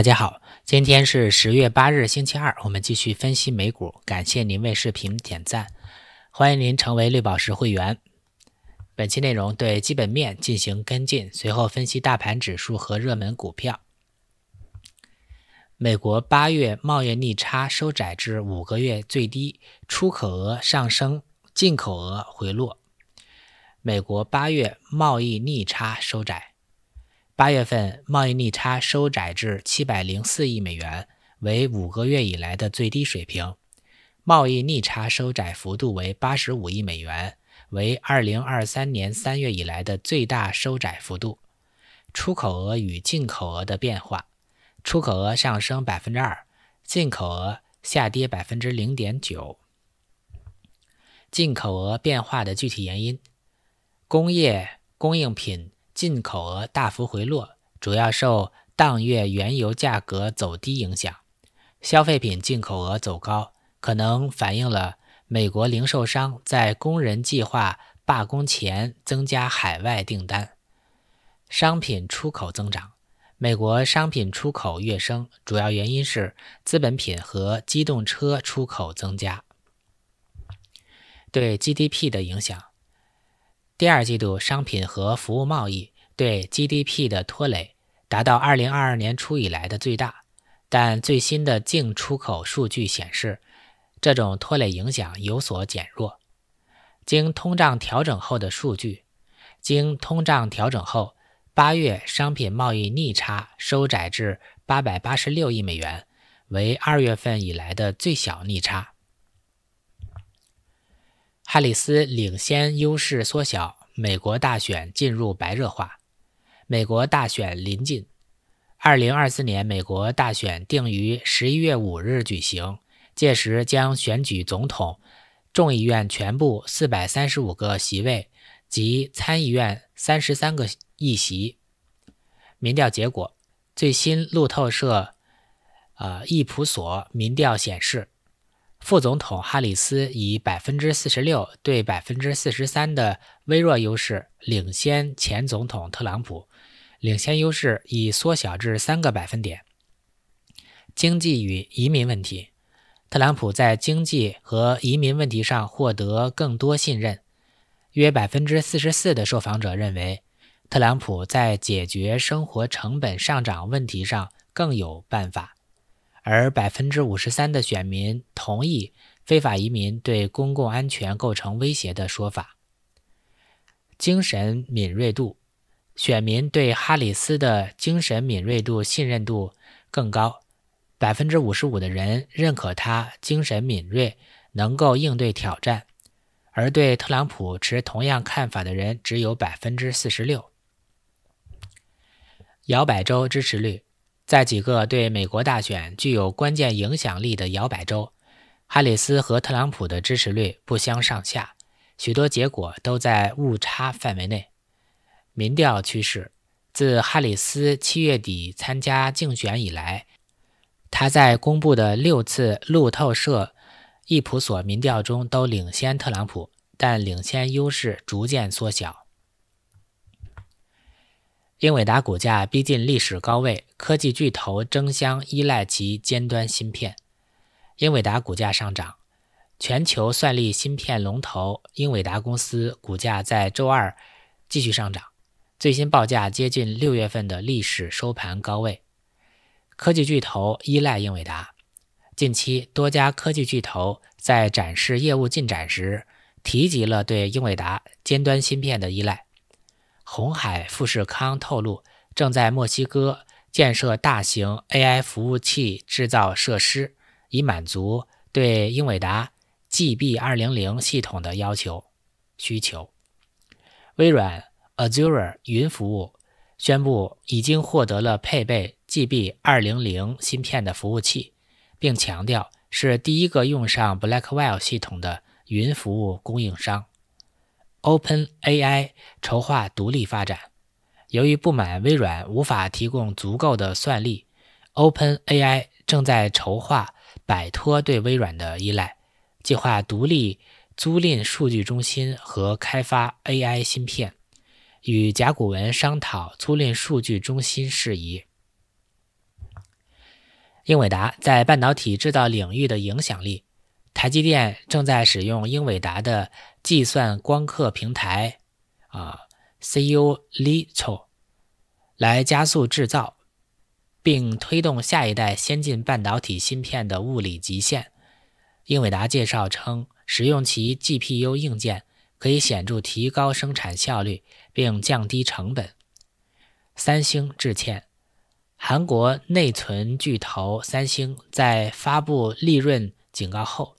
大家好，今天是十月八日星期二，我们继续分析美股。感谢您为视频点赞，欢迎您成为绿宝石会员。本期内容对基本面进行跟进，随后分析大盘指数和热门股票。美国八月贸易逆差收窄至五个月最低，出口额上升，进口额回落。美国八月贸易逆差收窄。八月份贸易逆差收窄至七百零四亿美元，为五个月以来的最低水平。贸易逆差收窄幅度为八十五亿美元，为二零二三年三月以来的最大收窄幅度。出口额与进口额的变化：出口额上升百分之二，进口额下跌百分之零点九。进口额变化的具体原因：工业供应品。进口额大幅回落，主要受当月原油价格走低影响；消费品进口额走高，可能反映了美国零售商在工人计划罢工前增加海外订单。商品出口增长，美国商品出口跃升，主要原因是资本品和机动车出口增加，对 GDP 的影响。第二季度商品和服务贸易对 GDP 的拖累达到2022年初以来的最大，但最新的进出口数据显示，这种拖累影响有所减弱。经通胀调整后的数据，经通胀调整后，八月商品贸易逆差收窄至886亿美元，为二月份以来的最小逆差。哈里斯领先优势缩小，美国大选进入白热化。美国大选临近，二零二四年美国大选定于十一月五日举行，届时将选举总统、众议院全部四百三十五个席位及参议院三十三个议席。民调结果，最新路透社、呃，易普所民调显示。副总统哈里斯以百分之四十六对百分之四十三的微弱优势领先前总统特朗普，领先优势已缩小至三个百分点。经济与移民问题，特朗普在经济和移民问题上获得更多信任，约百分之四十四的受访者认为，特朗普在解决生活成本上涨问题上更有办法。而百分之五十三的选民同意非法移民对公共安全构成威胁的说法。精神敏锐度，选民对哈里斯的精神敏锐度信任度更高，百分之五十五的人认可他精神敏锐，能够应对挑战，而对特朗普持同样看法的人只有百分之四十六。摇摆州支持率。在几个对美国大选具有关键影响力的摇摆州，哈里斯和特朗普的支持率不相上下，许多结果都在误差范围内。民调趋势：自哈里斯七月底参加竞选以来，他在公布的六次路透社、易普索民调中都领先特朗普，但领先优势逐渐缩小。英伟达股价逼近历史高位，科技巨头争相依赖其尖端芯片。英伟达股价上涨，全球算力芯片龙头英伟达公司股价在周二继续上涨，最新报价接近六月份的历史收盘高位。科技巨头依赖英伟达，近期多家科技巨头在展示业务进展时提及了对英伟达尖端芯片的依赖。红海富士康透露，正在墨西哥建设大型 AI 服务器制造设施，以满足对英伟达 GB200 系统的要求需求。微软 Azure 云服务宣布已经获得了配备 GB200 芯片的服务器，并强调是第一个用上 Blackwell 系统的云服务供应商。Open AI 筹划独立发展，由于不满微软无法提供足够的算力，Open AI 正在筹划摆脱对微软的依赖，计划独立租赁数据中心和开发 AI 芯片，与甲骨文商讨租赁数据中心事宜。英伟达在半导体制造领域的影响力，台积电正在使用英伟达的。计算光刻平台，啊 c u l i t o 来加速制造，并推动下一代先进半导体芯片的物理极限。英伟达介绍称，使用其 GPU 硬件可以显著提高生产效率，并降低成本。三星致歉，韩国内存巨头三星在发布利润警告后，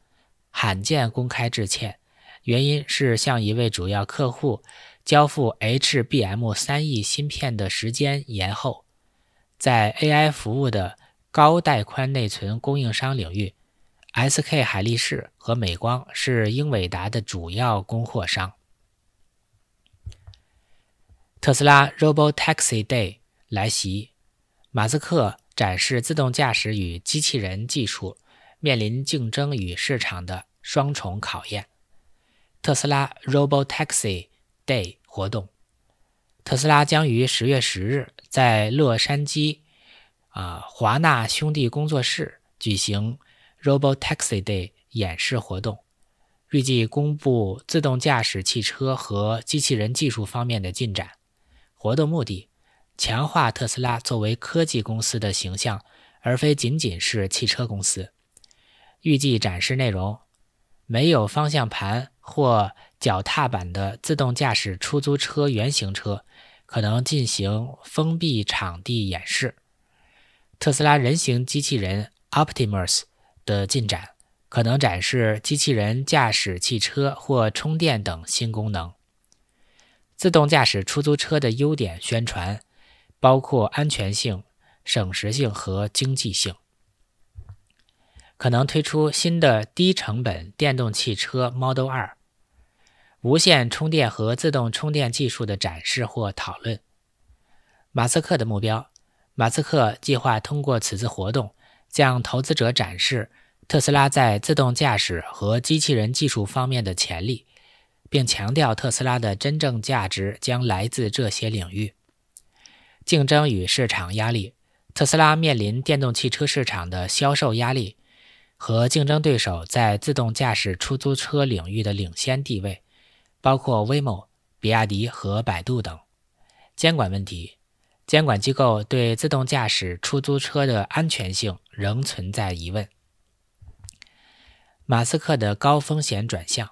罕见公开致歉。原因是向一位主要客户交付 HBM 三 E 芯片的时间延后。在 AI 服务的高带宽内存供应商领域，SK 海力士和美光是英伟达的主要供货商。特斯拉 RoboTaxi Day 来袭，马斯克展示自动驾驶与机器人技术，面临竞争与市场的双重考验。特斯拉 Robo Taxi Day 活动，特斯拉将于十月十日在洛杉矶啊华纳兄弟工作室举行 Robo Taxi Day 演示活动，预计公布自动驾驶汽车和机器人技术方面的进展。活动目的强化特斯拉作为科技公司的形象，而非仅仅是汽车公司。预计展示内容没有方向盘。或脚踏板的自动驾驶出租车原型车可能进行封闭场地演示。特斯拉人形机器人 Optimus 的进展可能展示机器人驾驶汽车或充电等新功能。自动驾驶出租车的优点宣传包括安全性、省时性和经济性。可能推出新的低成本电动汽车 Model 2，无线充电和自动充电技术的展示或讨论。马斯克的目标：马斯克计划通过此次活动，向投资者展示特斯拉在自动驾驶和机器人技术方面的潜力，并强调特斯拉的真正价值将来自这些领域。竞争与市场压力：特斯拉面临电动汽车市场的销售压力。和竞争对手在自动驾驶出租车领域的领先地位，包括威马、比亚迪和百度等。监管问题，监管机构对自动驾驶出租车的安全性仍存在疑问。马斯克的高风险转向，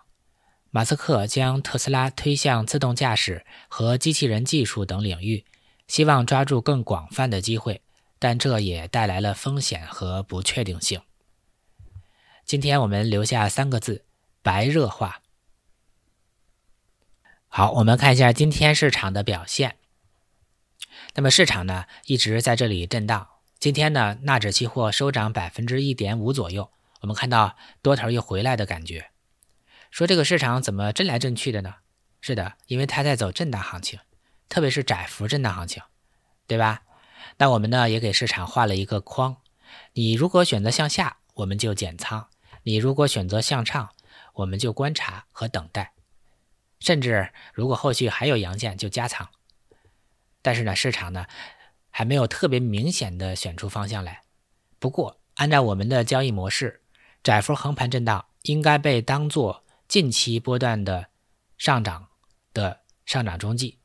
马斯克将特斯拉推向自动驾驶和机器人技术等领域，希望抓住更广泛的机会，但这也带来了风险和不确定性。今天我们留下三个字：白热化。好，我们看一下今天市场的表现。那么市场呢，一直在这里震荡。今天呢，纳指期货收涨百分之一点五左右。我们看到多头又回来的感觉，说这个市场怎么震来震去的呢？是的，因为它在走震荡行情，特别是窄幅震荡行情，对吧？那我们呢也给市场画了一个框。你如果选择向下，我们就减仓。你如果选择向畅，我们就观察和等待，甚至如果后续还有阳线就加仓。但是呢，市场呢还没有特别明显的选出方向来。不过，按照我们的交易模式，窄幅横盘震荡应该被当做近期波段的上涨的上涨中继。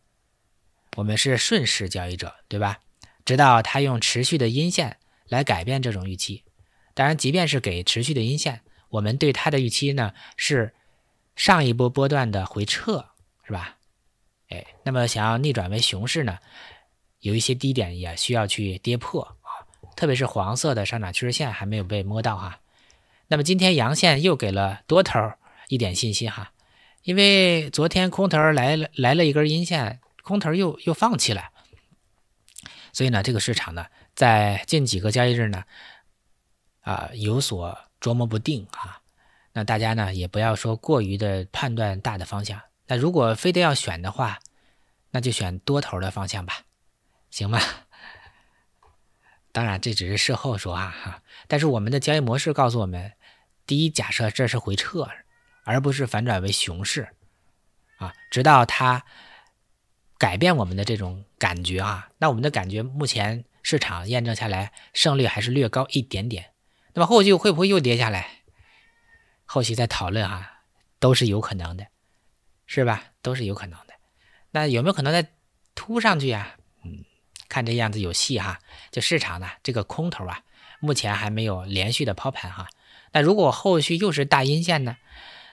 我们是顺势交易者，对吧？直到它用持续的阴线来改变这种预期。当然，即便是给持续的阴线。我们对它的预期呢是上一波波段的回撤，是吧？哎，那么想要逆转为熊市呢，有一些低点也需要去跌破啊，特别是黄色的上涨趋势线还没有被摸到哈。那么今天阳线又给了多头一点信心哈，因为昨天空头来了来了一根阴线，空头又又放弃了，所以呢，这个市场呢在近几个交易日呢啊有所。琢磨不定啊，那大家呢也不要说过于的判断大的方向。那如果非得要选的话，那就选多头的方向吧，行吗？当然这只是事后说啊哈。但是我们的交易模式告诉我们，第一假设这是回撤，而不是反转为熊市啊，直到它改变我们的这种感觉啊。那我们的感觉，目前市场验证下来，胜率还是略高一点点。那么后续会不会又跌下来？后续再讨论啊，都是有可能的，是吧？都是有可能的。那有没有可能再突上去啊？嗯，看这样子有戏哈。就市场呢，这个空头啊，目前还没有连续的抛盘哈。那如果后续又是大阴线呢？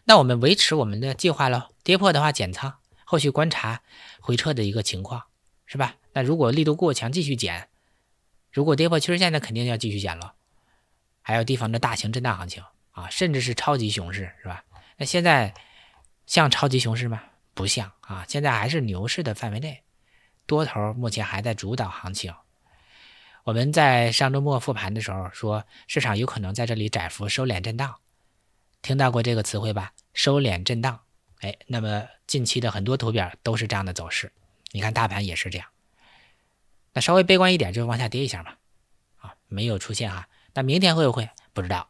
那我们维持我们的计划喽，跌破的话减仓，后续观察回撤的一个情况，是吧？那如果力度过强继续减，如果跌破趋势线，那肯定要继续减了。还有地方的大型震荡行情啊，甚至是超级熊市，是吧？那现在像超级熊市吗？不像啊，现在还是牛市的范围内，多头目前还在主导行情。我们在上周末复盘的时候说，市场有可能在这里窄幅收敛震荡，听到过这个词汇吧？收敛震荡，哎，那么近期的很多图表都是这样的走势，你看大盘也是这样。那稍微悲观一点，就往下跌一下吧，啊，没有出现哈。那明天会不会不知道？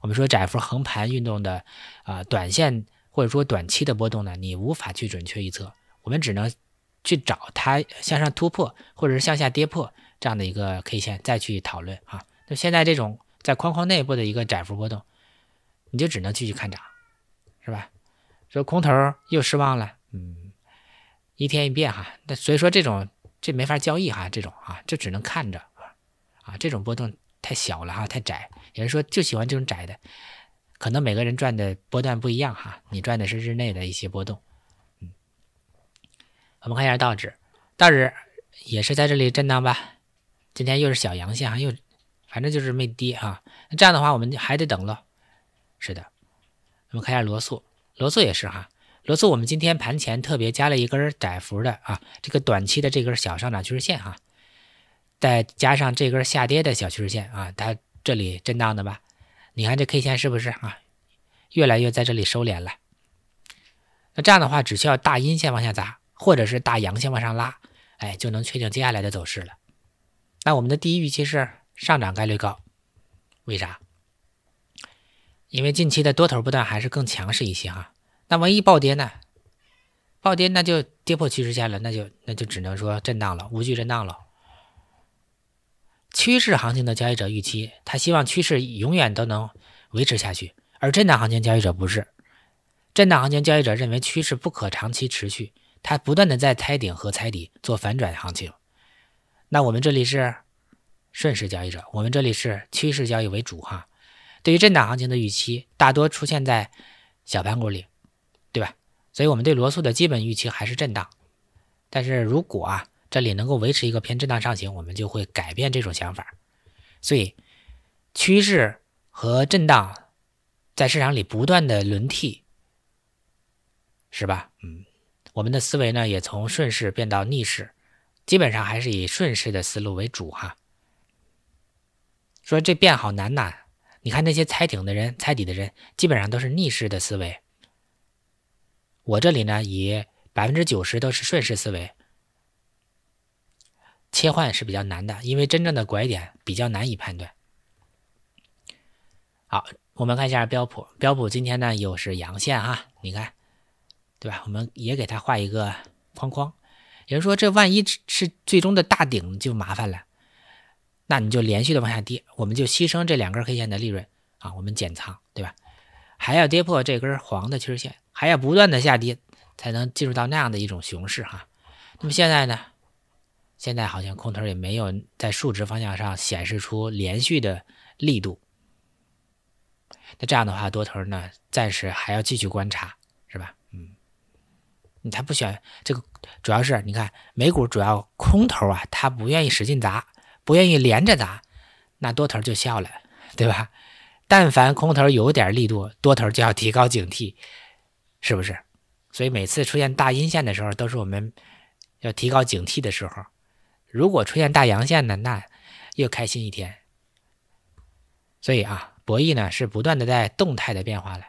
我们说窄幅横盘运动的啊，短线或者说短期的波动呢，你无法去准确预测。我们只能去找它向上突破或者是向下跌破这样的一个 K 线再去讨论啊。那现在这种在框框内部的一个窄幅波动，你就只能继续看涨，是吧？说空头又失望了，嗯，一天一变哈。那所以说这种这没法交易哈，这种啊，就只能看着啊这种波动。太小了哈，太窄，有人说就喜欢这种窄的，可能每个人转的波段不一样哈，你转的是日内的一些波动，嗯，我们看一下道指，道指也是在这里震荡吧，今天又是小阳线哈，又反正就是没跌哈，那这样的话我们还得等咯，是的，我们看一下罗素，罗素也是哈，罗素我们今天盘前特别加了一根窄幅的啊，这个短期的这根小上涨趋势线哈。再加上这根下跌的小趋势线啊，它这里震荡的吧？你看这 K 线是不是啊？越来越在这里收敛了。那这样的话，只需要大阴线往下砸，或者是大阳线往上拉，哎，就能确定接下来的走势了。那我们的第一预期是上涨概率高，为啥？因为近期的多头不断还是更强势一些哈。那万一暴跌呢？暴跌那就跌破趋势线了，那就那就只能说震荡了，无惧震荡了。趋势行情的交易者预期，他希望趋势永远都能维持下去，而震荡行情交易者不是。震荡行情交易者认为趋势不可长期持续，他不断的在猜顶和猜底做反转行情。那我们这里是顺势交易者，我们这里是趋势交易为主哈。对于震荡行情的预期，大多出现在小盘股里，对吧？所以我们对罗素的基本预期还是震荡。但是如果啊。这里能够维持一个偏震荡上行，我们就会改变这种想法，所以趋势和震荡在市场里不断的轮替，是吧？嗯，我们的思维呢也从顺势变到逆势，基本上还是以顺势的思路为主哈。说这变好难呐，你看那些猜顶的人、猜底的人，基本上都是逆势的思维。我这里呢，以百分之九十都是顺势思维。切换是比较难的，因为真正的拐点比较难以判断。好，我们看一下标普，标普今天呢又是阳线啊，你看，对吧？我们也给它画一个框框，也就是说这万一是最终的大顶就麻烦了，那你就连续的往下跌，我们就牺牲这两根黑线的利润啊，我们减仓，对吧？还要跌破这根黄的趋势线，还要不断的下跌才能进入到那样的一种熊市哈。那么现在呢？现在好像空头也没有在竖直方向上显示出连续的力度，那这样的话，多头呢暂时还要继续观察，是吧？嗯，他不选这个，主要是你看美股主要空头啊，他不愿意使劲砸，不愿意连着砸，那多头就笑了，对吧？但凡空头有点力度，多头就要提高警惕，是不是？所以每次出现大阴线的时候，都是我们要提高警惕的时候。如果出现大阳线呢，那又开心一天。所以啊，博弈呢是不断的在动态的变化了。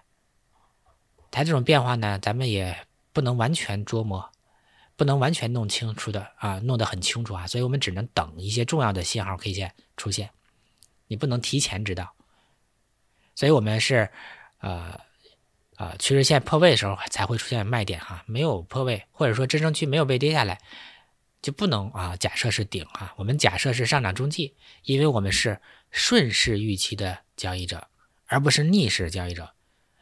它这种变化呢，咱们也不能完全琢磨，不能完全弄清楚的啊，弄得很清楚啊。所以我们只能等一些重要的信号 K 线出现，你不能提前知道。所以我们是，呃，啊，趋势线破位的时候才会出现卖点哈，没有破位，或者说支撑区没有被跌下来。就不能啊？假设是顶啊，我们假设是上涨中继，因为我们是顺势预期的交易者，而不是逆势交易者。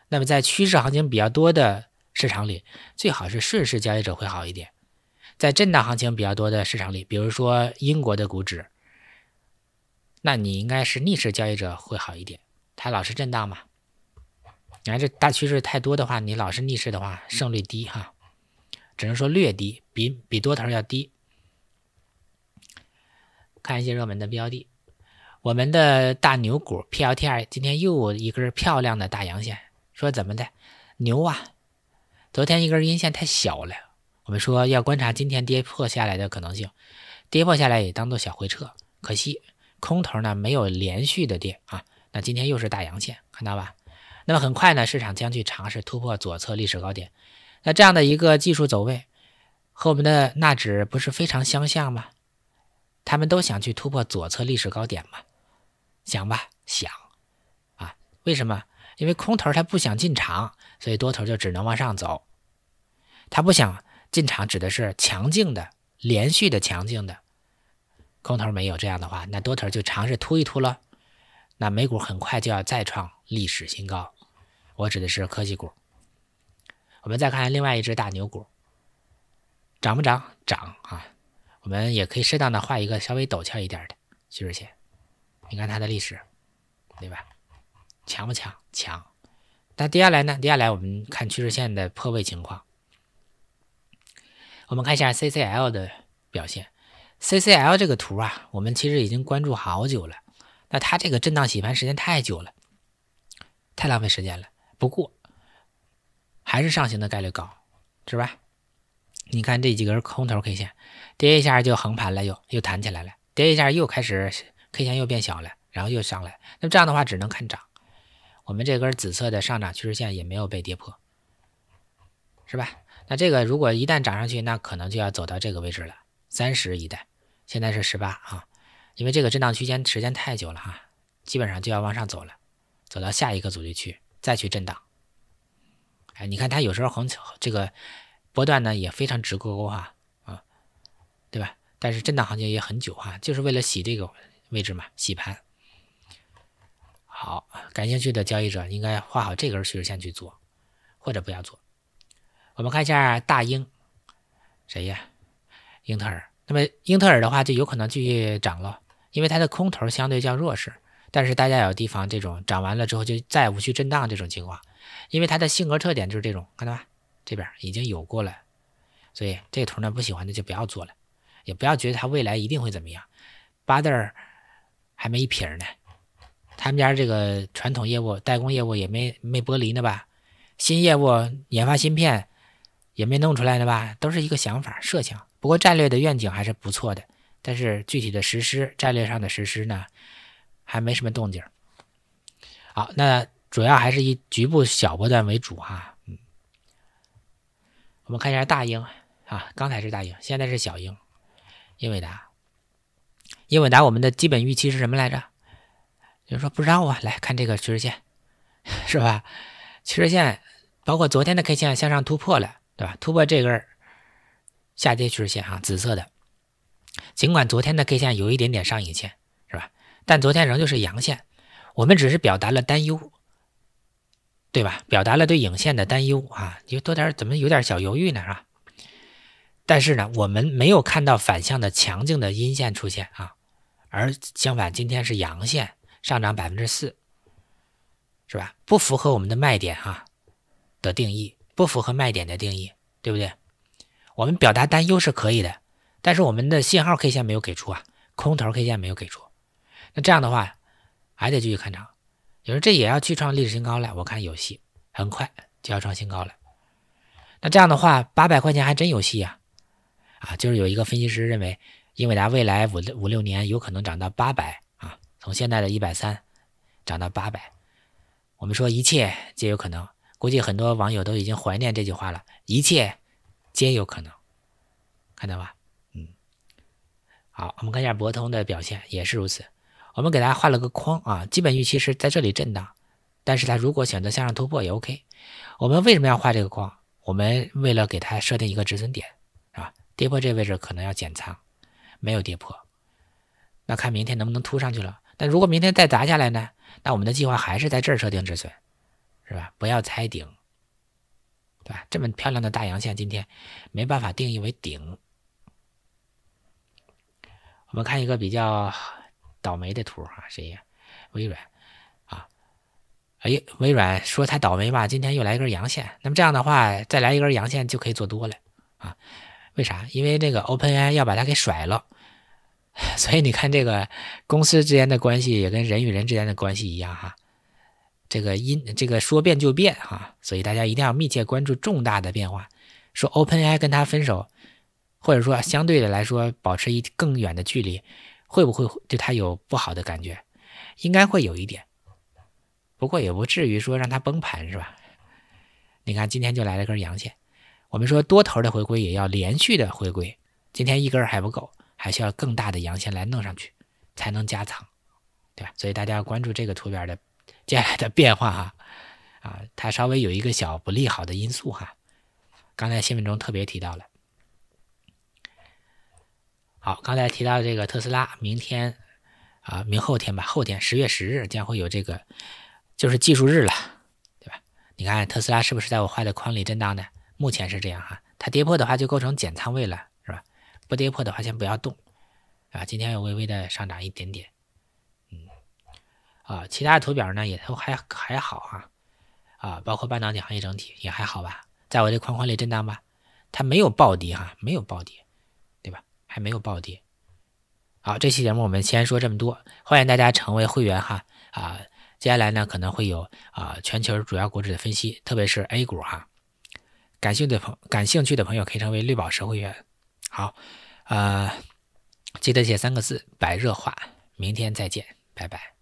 那么在趋势行情比较多的市场里，最好是顺势交易者会好一点。在震荡行情比较多的市场里，比如说英国的股指，那你应该是逆势交易者会好一点。它老是震荡嘛？你看这大趋势太多的话，你老是逆势的话，胜率低哈，只能说略低，比比多头要低。看一些热门的标的，我们的大牛股 PLTR 今天又一根漂亮的大阳线，说怎么的牛啊！昨天一根阴线太小了，我们说要观察今天跌破下来的可能性，跌破下来也当做小回撤。可惜空头呢没有连续的跌啊，那今天又是大阳线，看到吧？那么很快呢，市场将去尝试突破左侧历史高点。那这样的一个技术走位和我们的纳指不是非常相像吗？他们都想去突破左侧历史高点嘛？想吧，想啊。为什么？因为空头他不想进场，所以多头就只能往上走。他不想进场，指的是强劲的、连续的、强劲的。空头没有这样的话，那多头就尝试突一突了。那美股很快就要再创历史新高，我指的是科技股。我们再看另外一只大牛股，涨不涨？涨啊！我们也可以适当的画一个稍微陡峭一点的趋势线，你看它的历史，对吧？强不强？强。那接下来呢？接下来我们看趋势线的破位情况。我们看一下 CCL 的表现。CCL 这个图啊，我们其实已经关注好久了。那它这个震荡洗盘时间太久了，太浪费时间了。不过，还是上行的概率高，是吧？你看这几根空头 K 线，跌一下就横盘了，又又弹起来了，跌一下又开始，K 线又变小了，然后又上来。那这样的话只能看涨。我们这根紫色的上涨趋势线也没有被跌破，是吧？那这个如果一旦涨上去，那可能就要走到这个位置了，三十一带。现在是十八啊，因为这个震荡区间时间太久了哈，基本上就要往上走了，走到下一个阻力区再去震荡。哎，你看它有时候横这个。波段呢也非常直勾勾哈啊，对吧？但是震荡行情也很久哈，就是为了洗这个位置嘛，洗盘。好，感兴趣的交易者应该画好这根趋势线去做，或者不要做。我们看一下大英，谁呀？英特尔。那么英特尔的话，就有可能继续涨了，因为它的空头相对较弱势。但是大家有要提防这种涨完了之后就再无需震荡这种情况，因为它的性格特点就是这种，看到吧？这边已经有过了，所以这图呢，不喜欢的就不要做了，也不要觉得它未来一定会怎么样。八字儿还没一撇呢，他们家这个传统业务代工业务也没没剥离呢吧？新业务研发芯片也没弄出来呢吧？都是一个想法设想，不过战略的愿景还是不错的，但是具体的实施战略上的实施呢，还没什么动静。好，那主要还是以局部小波段为主哈。我们看一下大鹰啊，刚才是大鹰，现在是小鹰。英伟达，英伟达，我们的基本预期是什么来着？有人说不知道啊。来看这个趋势线，是吧？趋势线包括昨天的 K 线向上突破了，对吧？突破这根儿下跌趋势线啊，紫色的。尽管昨天的 K 线有一点点上影线，是吧？但昨天仍旧是阳线，我们只是表达了担忧。对吧？表达了对影线的担忧啊，就多点怎么有点小犹豫呢，啊？但是呢，我们没有看到反向的强劲的阴线出现啊，而相反，今天是阳线上涨百分之四，是吧？不符合我们的卖点啊的定义，不符合卖点的定义，对不对？我们表达担忧是可以的，但是我们的信号 K 线没有给出啊，空头 K 线没有给出，那这样的话还得继续看涨。你是这也要去创历史新高了，我看有戏，很快就要创新高了。那这样的话，八百块钱还真有戏呀！啊，就是有一个分析师认为，英伟达未来五六五六年有可能涨到八百啊，从现在的一百三涨到八百。我们说一切皆有可能，估计很多网友都已经怀念这句话了：一切皆有可能。看到吧？嗯，好，我们看一下博通的表现也是如此。我们给大家画了个框啊，基本预期是在这里震荡，但是它如果选择向上突破也 OK。我们为什么要画这个框？我们为了给它设定一个止损点，是吧？跌破这位置可能要减仓，没有跌破，那看明天能不能突上去了。但如果明天再砸下来呢？那我们的计划还是在这儿设定止损，是吧？不要猜顶，对吧？这么漂亮的大阳线，今天没办法定义为顶。我们看一个比较。倒霉的图哈，谁呀？微软啊，哎，微软说他倒霉吧，今天又来一根阳线。那么这样的话，再来一根阳线就可以做多了啊？为啥？因为这个 OpenAI 要把它给甩了，所以你看这个公司之间的关系也跟人与人之间的关系一样哈。这个因这个说变就变哈，所以大家一定要密切关注重大的变化。说 OpenAI 跟他分手，或者说相对的来说保持一更远的距离。会不会对他有不好的感觉？应该会有一点，不过也不至于说让他崩盘，是吧？你看今天就来了根阳线，我们说多头的回归也要连续的回归，今天一根还不够，还需要更大的阳线来弄上去，才能加仓，对吧？所以大家要关注这个图表的接下来的变化哈，啊，它稍微有一个小不利好的因素哈，刚才新闻中特别提到了。好，刚才提到这个特斯拉，明天啊，明后天吧，后天十月十日将会有这个，就是技术日了，对吧？你看特斯拉是不是在我画的框里震荡的？目前是这样哈，它跌破的话就构成减仓位了，是吧？不跌破的话先不要动，啊，今天有微微的上涨一点点，嗯，啊，其他的图表呢也都还还好哈，啊，包括半导体行业整体也还好吧，在我的框框里震荡吧，它没有暴跌哈，没有暴跌。还没有暴跌。好，这期节目我们先说这么多，欢迎大家成为会员哈啊！接下来呢可能会有啊全球主要股指的分析，特别是 A 股哈。感兴趣的朋感兴趣的朋友可以成为绿宝石会员。好，呃，记得写三个字“白热化”。明天再见，拜拜。